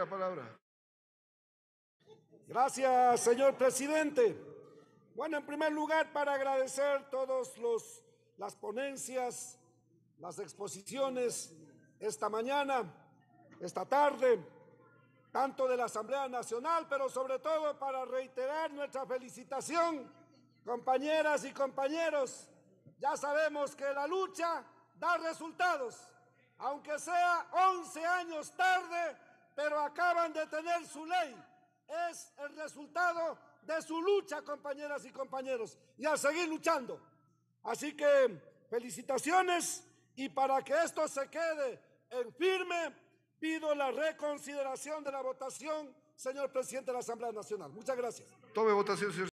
la palabra. Gracias, señor presidente. Bueno, en primer lugar, para agradecer todos los las ponencias, las exposiciones esta mañana, esta tarde, tanto de la Asamblea Nacional, pero sobre todo para reiterar nuestra felicitación, compañeras y compañeros. Ya sabemos que la lucha da resultados, aunque sea 11 años tarde de tener su ley es el resultado de su lucha, compañeras y compañeros, y a seguir luchando. Así que felicitaciones y para que esto se quede en firme, pido la reconsideración de la votación, señor presidente de la Asamblea Nacional. Muchas gracias. Tome votación,